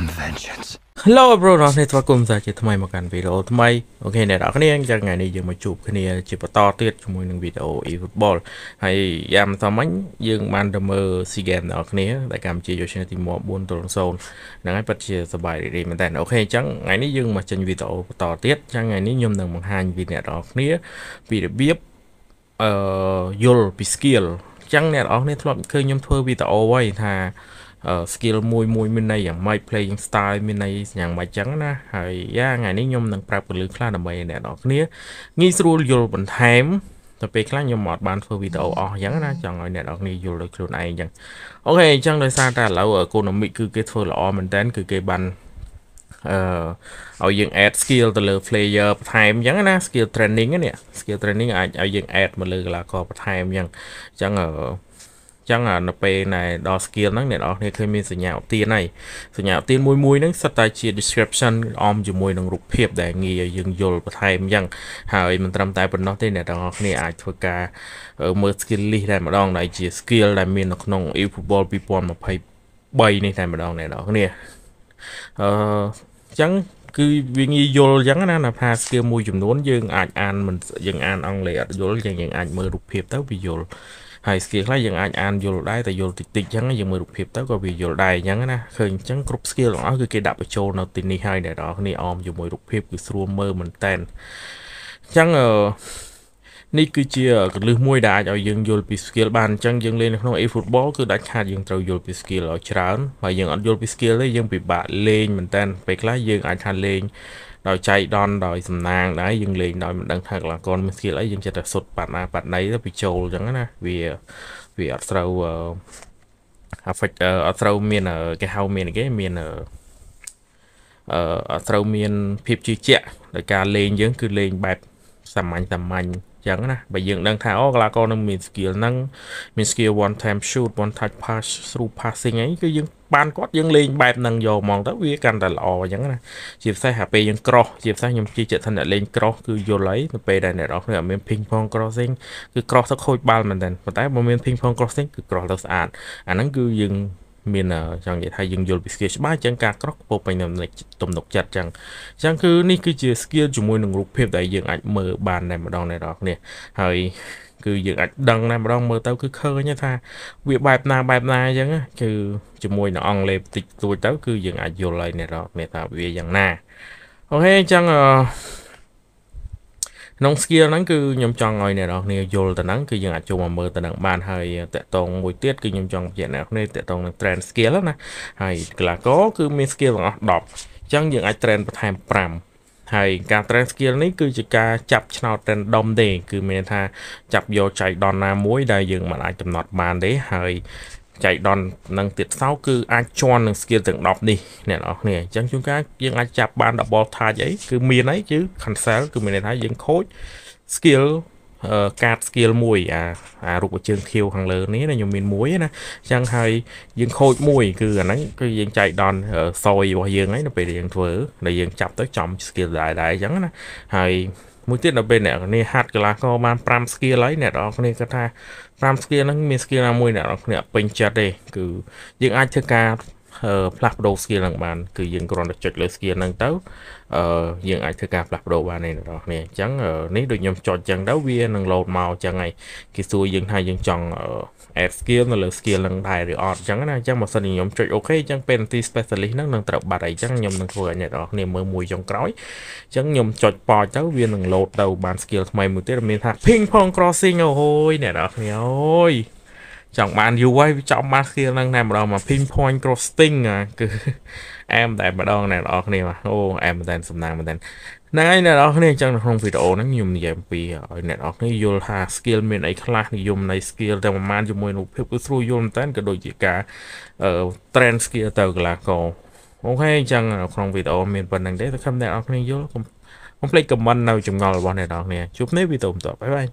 some vengeance Hello bro អ្នកនេះស្វាគមន៍សាជាថ្មីមកកាន់វីដេអូថ្មីអូខេអ្នកនរគ្នាអញ្ចឹងថ្ងៃនេះយើងមកជួបគ្នាជាបន្តទៀតជាមួយនឹងវីដេអូ e-football ហើយយ៉ាងតាមមិញយើងបានទៅមើល SEA Games អ្នកនរគ្នាដែលកម្ពុជាយកឈ្នះទីមួយ4ទល់0ហ្នឹងហើយពិតជាសប្បាយរីករាយមែនតើអូខេអញ្ចឹងថ្ងៃនេះយើងមកចេញវីដេអូបន្តទៀតអញ្ចឹងថ្ងៃនេះខ្ញុំនឹងបង្ហាញពីអ្នកនរគ្នាពីរបៀបអឺយល់ពី skill អញ្ចឹងអ្នកនរគ្នាធ្លាប់ឃើញខ្ញុំធ្វើវីដេអូហើយថា skill មួយមួយមានន័យយ៉ាងម៉េច playing style មានន័យយ៉ាងម៉េចចឹងណាហើយយ៉ាងថ្ងៃនេះខ្ញុំនឹងប្រាប់ពលឺខ្លះដើម្បីអ្នកនរគ្នាងាយស្រួលយល់បន្ថែមទៅពេលខ្លះខ្ញុំអត់បានធ្វើវីដេអូអស់អញ្ចឹងណាចង់ឲ្យអ្នកនរគ្នាយល់ដោយខ្លួនឯងអញ្ចឹងអូខេអញ្ចឹងដោយសារតែឥឡូវ economy គឺគេធ្វើល្អមែនតើគឺគេបានអឺឲ្យយើង add skill ទៅលើ player បន្ថែមអញ្ចឹងណា skill training នេះ skill training អាចឲ្យយើង add មកលើកីឡាករបន្ថែមអញ្ចឹងអញ្ចឹងចឹងនៅពេលដែលដល់ skill ហ្នឹងអ្នកនរគ្នាឃើញមានសញ្ញាឧទានហើយសញ្ញាឧទានមួយមួយហ្នឹងសិតតែជា description អមជាមួយនឹងរូបភាពដែលងាយឲ្យយើងយល់បន្ថែមចឹងហើយមិនត្រឹមតែប៉ុណ្ណោះទេអ្នកនរគ្នាអាចធ្វើការមើល skill list តែម្ដងដែលជា skill ដែលមាននៅក្នុង eFootball 2023នេះតែម្ដងអ្នកនរគ្នាអឺចឹងគឺវាងាយយល់អញ្ចឹងណាណាថា skill មួយចំនួនយើងអាចអានមិនយើងអានអង់គ្លេសអត់យល់យើងយើងអាចមើលរូបភាពទៅវាយល់ហើយ skill ខ្លះយើងអាចអានយល់ដែរតែយល់តិចតិចអញ្ចឹងយើងមើលរូបភាពទៅក៏វាយល់ដែរអញ្ចឹងណាឃើញអញ្ចឹងគ្រប់ skill ទាំងអស់គឺគេដាក់បញ្ចូលនៅទីនេះហើយអ្នកនរគ្នាអមជាមួយរូបភាពគឺស្រួលមើលមែនតែនអញ្ចឹងអឺនេះគឺជាកលឹះមួយដែលអាចឲ្យយើងយល់ពី skill បានអញ្ចឹងយើងលេងនៅក្នុង eFootball គឺដាច់ខាតយើងត្រូវយល់ពី skill ឲ្យច្រើនបើយើងអត់យល់ពី skill ទេយើងពិបាកលេងមែនតើពេលខ្លះយើងអាចថាលេងដោយចៃដនដោយសំណាងដែរយើងលេងដោយមិនដឹងថាកីឡាករមានស្គីលអីយើងចិត្តតែសុទ្ធប៉ាត់ណាប៉ាត់ណៃទៅវាចូលអញ្ចឹងណាវាវាអត់ត្រូវ affect អត់ត្រូវមានគេហៅមានគេមានអឺអត់ត្រូវមានភាពជឿជាក់ដោយការលេងយើង គឺលេងបែបសាមញ្ញសាមញ្ញចឹងណាបើយើងដឹងថាអូកីឡាករនឹងមាន skill ហ្នឹងមាន skill one time shoot one touch pass through passing អីគឺយើងបានគាត់យើងលេងបែបហ្នឹងយកហ្មងទៅវាកាន់តែល្អអញ្ចឹងណាជាពិសេសអាពេលយើង cross ជាពិសេសខ្ញុំជឿជាក់ថាអ្នកលេង cross គឺយល់ហើយទៅពេលដែលអ្នកនរគ្នាអត់មាន ping pong crossing គឺ cross ទៅខូចបាល់មែនតើប៉ុន្តែបើមាន ping pong crossing គឺ cross ទៅស្អាតអាហ្នឹងគឺយើងមានចង់និយាយថាយើងយល់ពី skill ច្បាស់អញ្ចឹងការក្រោះពោពេញនឹងទំនុកចិត្តអញ្ចឹងអញ្ចឹងគឺនេះគឺជា skill ជាមួយនឹងរូបភាពដែលយើងអាចមើលបានតែម្ដងតែដល់គ្នាហើយ គឺយើងអាចដឹងតែម្ដងមើលទៅគឺឃើញថាវាបែបណាបែបណាអញ្ចឹងគឺជាមួយនឹងអង់គ្លេសបន្តិចតួចទៅគឺយើងអាចយល់ហើយអ្នកនរគ្នាថាវាយ៉ាងណាអូខេអញ្ចឹងអឺក្នុង skill ហ្នឹងគឺខ្ញុំចង់ឲ្យអ្នកនរគ្នាយល់ទៅហ្នឹងគឺយើងអាចចូលមកមើលទៅហ្នឹងបានហើយតកតងមួយទៀតគឺខ្ញុំចង់បញ្ជាក់អ្នកនរគ្នាតកតងនឹង trend skill ណាហើយកីឡាករគឺមាន skill ទាំងអស់10អញ្ចឹងយើងអាច trend បន្ថែម5ហើយការ trend skill នេះគឺជាការចាប់ឆ្នោត random ទេគឺមានថាចាប់យកចៃដនណាមួយដែលយើងមិនអាចកំណត់បានទេហើយចៃដន្យនិងទៀតសោគឺអាចជន់នឹង skill ទាំង10នេះអ្នកនរគ្នាអញ្ចឹងជួនកាលយើងអាចចាប់បាន double touch អីគឺមានអីគឺ cancel គឺមានន័យថាយើងខូច skill កាត skill មួយអាអារូបជើងខៀវខាងលើនេះណាខ្ញុំមានមួយណាអញ្ចឹងហើយយើងខូចមួយគឺអាហ្នឹងគឺយើងចៃដន្យសយរបស់យើងហ្នឹងទៅពេលយើងធ្វើដែលយើងចាប់ទៅចំ skill ដែរដែរអញ្ចឹងណាហើយមួយទៀតដល់ពេលអ្នកគ្នាហាត់កីឡាករបាន5 skill ហើយអ្នកនរគ្នាគាត់ថា5 skill ហ្នឹងមាន skill ណាមួយអ្នកនរគ្នាពេញចិត្តទេគឺយើងអាចធ្វើការផ្លាស់ប្ដូរ skill ហ្នឹងបាន គឺយើងគ្រាន់តែចុចលើ skill ហ្នឹងទៅយើងអាចធ្វើការផ្លាស់ប្ដូរបានឯងបងប្អូនអញ្ចឹងនេះដូចខ្ញុំចុចអញ្ចឹងទៅវានឹង load មកអញ្ចឹងហើយគេសួរយើងថាយើងចង់ add skill នៅលើ skill ហ្នឹងដែរឬអត់អញ្ចឹងណាអញ្ចឹងបើសិនជាខ្ញុំចុច OK អញ្ចឹង penalty specialist ហ្នឹងនឹងត្រូវបាត់ហើយអញ្ចឹងខ្ញុំនឹងធ្វើឲ្យអ្នកនរគ្នាមើលមួយចុងក្រោយអញ្ចឹងខ្ញុំចុចប៉ោទៅវានឹង load ទៅបាន skill ថ្មីមួយទៀតមានថា ping pong crossing អូយអ្នកនរគ្នាអូយចង់បានយូរហើយចង់បានស្គីលហ្នឹងតែម្ដងមក pinpoint crossing គឺអែមតែម្ដងអ្នកនរអគ្នាអូអែមតែសំណាងមែនតែហ្នឹងហើយអ្នកនរអគ្នាអញ្ចឹងនៅក្នុងវីដេអូហ្នឹងខ្ញុំនិយាយអំពីឲ្យអ្នកនរអគ្នាយល់ថា skill មានអីខ្លះនិយមនៃ skill ទាំងប្រមាណជាមួយនឹងភាពគឺស្រួលយល់មែនតែក៏ដូចជាការ trend skill ទៅកីឡាករអូខេអញ្ចឹងក្នុងវីដេអូមានប៉ុណ្្នឹងទេតែខ្ញុំអ្នកនរអគ្នាយល់កុំភ្លេច comment នៅចម្ងល់របស់អ្នកនរអគ្នាជួបគ្នាវីដេអូបន្ទាប់បាយបាយ